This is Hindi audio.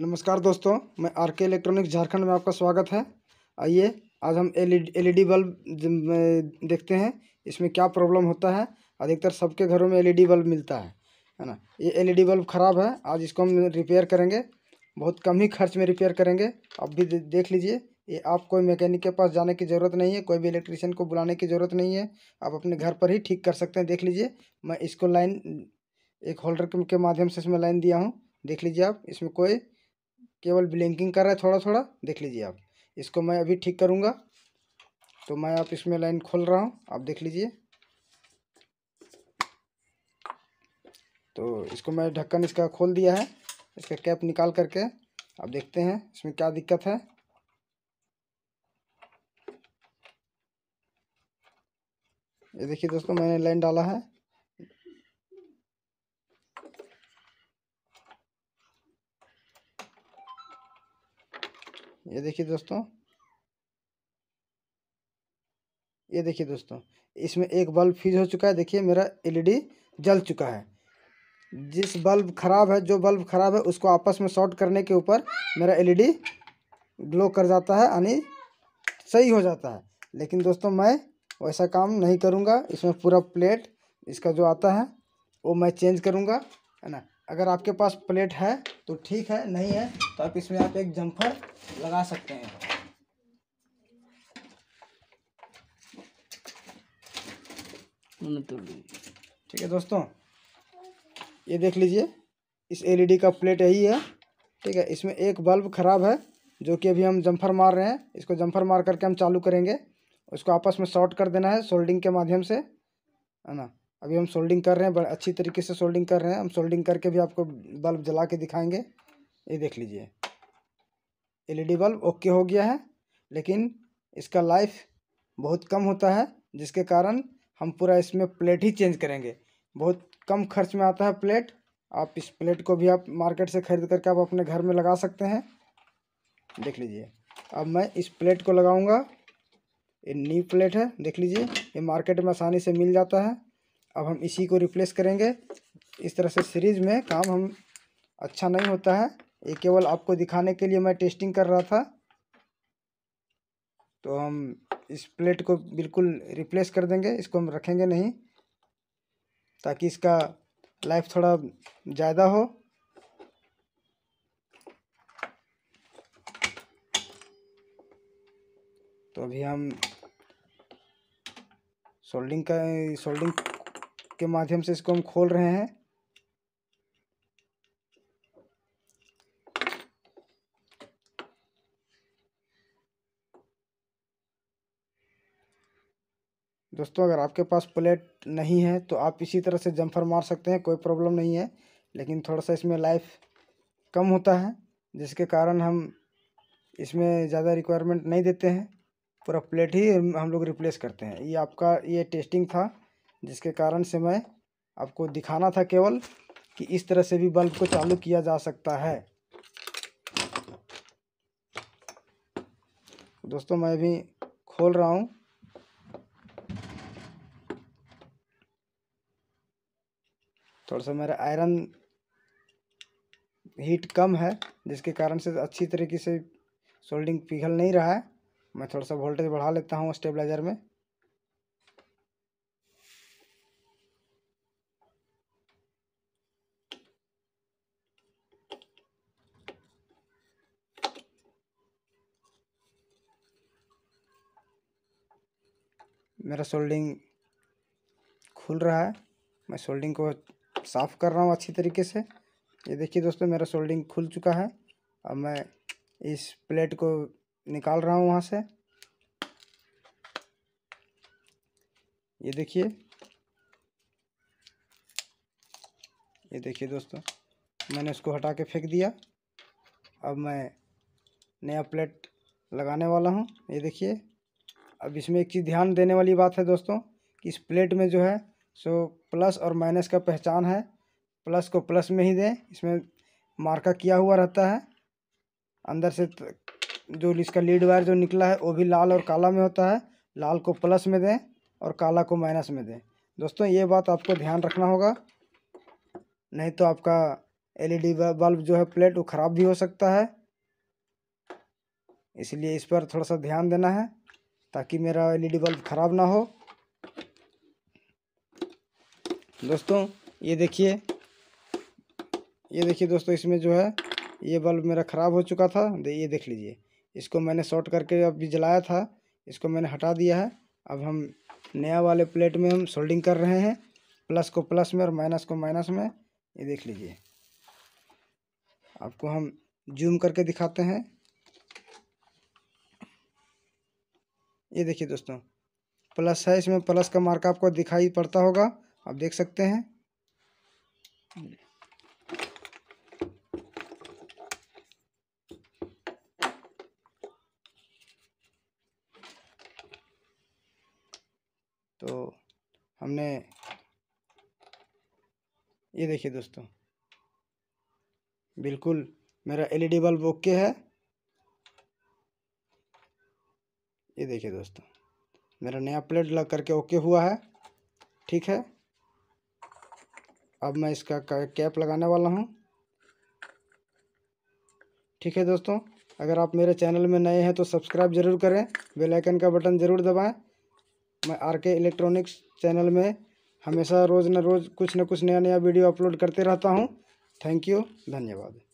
नमस्कार दोस्तों मैं आर के इलेक्ट्रॉनिक्स झारखंड में आपका स्वागत है आइए आज हम एलईडी बल्ब देखते हैं इसमें क्या प्रॉब्लम होता है अधिकतर सबके घरों में एलईडी बल्ब मिलता है है ना ये एलईडी बल्ब ख़राब है आज इसको हम रिपेयर करेंगे बहुत कम ही खर्च में रिपेयर करेंगे आप भी देख लीजिए ये आप कोई मैकेनिक के पास जाने की ज़रूरत नहीं है कोई भी इलेक्ट्रीशियन को बुलाने की ज़रूरत नहीं है आप अपने घर पर ही ठीक कर सकते हैं देख लीजिए मैं इसको लाइन एक होल्डर के माध्यम से इसमें लाइन दिया हूँ देख लीजिए आप इसमें कोई केवल ब्लिंकिंग कर रहा है थोड़ा थोड़ा देख लीजिए आप इसको मैं अभी ठीक करूँगा तो मैं आप इसमें लाइन खोल रहा हूँ आप देख लीजिए तो इसको मैं ढक्कन इसका खोल दिया है इसका कैप निकाल करके आप देखते हैं इसमें क्या दिक्कत है ये देखिए दोस्तों मैंने लाइन डाला है ये देखिए दोस्तों ये देखिए दोस्तों इसमें एक बल्ब फ्यूज हो चुका है देखिए मेरा एलईडी जल चुका है जिस बल्ब ख़राब है जो बल्ब ख़राब है उसको आपस में शॉर्ट करने के ऊपर मेरा एलईडी ग्लो कर जाता है यानी सही हो जाता है लेकिन दोस्तों मैं वैसा काम नहीं करूँगा इसमें पूरा प्लेट इसका जो आता है वो मैं चेंज करूँगा है ना अगर आपके पास प्लेट है तो ठीक है नहीं है तो आप इसमें आप एक जम्फर लगा सकते हैं ठीक है दोस्तों ये देख लीजिए इस एलईडी e का प्लेट यही है ठीक है इसमें एक बल्ब ख़राब है जो कि अभी हम जम्फर मार रहे हैं इसको जम्फर मार करके हम चालू करेंगे उसको आपस में शॉर्ट कर देना है सोल्डिंग के माध्यम से है ना अभी हम सोल्डिंग कर रहे हैं बड़े अच्छी तरीके से सोल्डिंग कर रहे हैं हम सोल्डिंग करके भी आपको बल्ब जला के दिखाएंगे ये देख लीजिए एलईडी बल्ब ओके हो गया है लेकिन इसका लाइफ बहुत कम होता है जिसके कारण हम पूरा इसमें प्लेट ही चेंज करेंगे बहुत कम खर्च में आता है प्लेट आप इस प्लेट को भी आप मार्केट से खरीद करके आप अपने घर में लगा सकते हैं देख लीजिए अब मैं इस प्लेट को लगाऊंगा ये न्यू प्लेट है देख लीजिए ये मार्केट में आसानी से मिल जाता है अब हम इसी को रिप्लेस करेंगे इस तरह से सीरीज में काम हम अच्छा नहीं होता है ये केवल आपको दिखाने के लिए मैं टेस्टिंग कर रहा था तो हम इस प्लेट को बिल्कुल रिप्लेस कर देंगे इसको हम रखेंगे नहीं ताकि इसका लाइफ थोड़ा ज़्यादा हो तो अभी हम सोल्डिंग का सोल्डिंग के माध्यम से इसको हम खोल रहे हैं दोस्तों अगर आपके पास प्लेट नहीं है तो आप इसी तरह से जम्फर मार सकते हैं कोई प्रॉब्लम नहीं है लेकिन थोड़ा सा इसमें लाइफ कम होता है जिसके कारण हम इसमें ज़्यादा रिक्वायरमेंट नहीं देते हैं पूरा प्लेट ही हम लोग रिप्लेस करते हैं ये आपका ये टेस्टिंग था जिसके कारण से मैं आपको दिखाना था केवल कि इस तरह से भी बल्ब को चालू किया जा सकता है दोस्तों मैं भी खोल रहा हूँ थोड़ा सा मेरा आयरन हीट कम है जिसके कारण से अच्छी तरीके से सोल्डिंग पिघल नहीं रहा है मैं थोड़ा सा वोल्टेज बढ़ा लेता हूँ स्टेबलाइज़र में मेरा सोल्डिंग खुल रहा है मैं सोल्डिंग को साफ़ कर रहा हूँ अच्छी तरीके से ये देखिए दोस्तों मेरा सोल्डिंग खुल चुका है अब मैं इस प्लेट को निकाल रहा हूँ वहाँ से ये देखिए ये देखिए दोस्तों मैंने उसको हटा के फेंक दिया अब मैं नया प्लेट लगाने वाला हूँ ये देखिए अब इसमें एक चीज़ ध्यान देने वाली बात है दोस्तों कि इस प्लेट में जो है सो प्लस और माइनस का पहचान है प्लस को प्लस में ही दें इसमें मार्का किया हुआ रहता है अंदर से जो इसका लीड वायर जो निकला है वो भी लाल और काला में होता है लाल को प्लस में दें और काला को माइनस में दें दोस्तों ये बात आपको ध्यान रखना होगा नहीं तो आपका एलईडी बल्ब जो है प्लेट वो ख़राब भी हो सकता है इसलिए इस पर थोड़ा सा ध्यान देना है ताकि मेरा एलईडी बल्ब ख़राब ना हो दोस्तों ये देखिए ये देखिए दोस्तों इसमें जो है ये बल्ब मेरा ख़राब हो चुका था ये देख लीजिए इसको मैंने शॉर्ट करके अभी जलाया था इसको मैंने हटा दिया है अब हम नया वाले प्लेट में हम सोल्डिंग कर रहे हैं प्लस को प्लस में और माइनस को माइनस में ये देख लीजिए आपको हम जूम करके दिखाते हैं ये देखिए दोस्तों प्लस है इसमें प्लस का मार्क आपको दिखाई पड़ता होगा आप देख सकते हैं तो हमने ये देखिए दोस्तों बिल्कुल मेरा एलईडी बल्ब ओके है ये देखिए दोस्तों मेरा नया प्लेट लग करके ओके हुआ है ठीक है अब मैं इसका कैप लगाने वाला हूँ ठीक है दोस्तों अगर आप मेरे चैनल में नए हैं तो सब्सक्राइब जरूर करें बेल आइकन का बटन ज़रूर दबाएं मैं आर के इलेक्ट्रॉनिक्स चैनल में हमेशा रोज़ न रोज़ कुछ न कुछ नया नया वीडियो अपलोड करते रहता हूँ थैंक यू धन्यवाद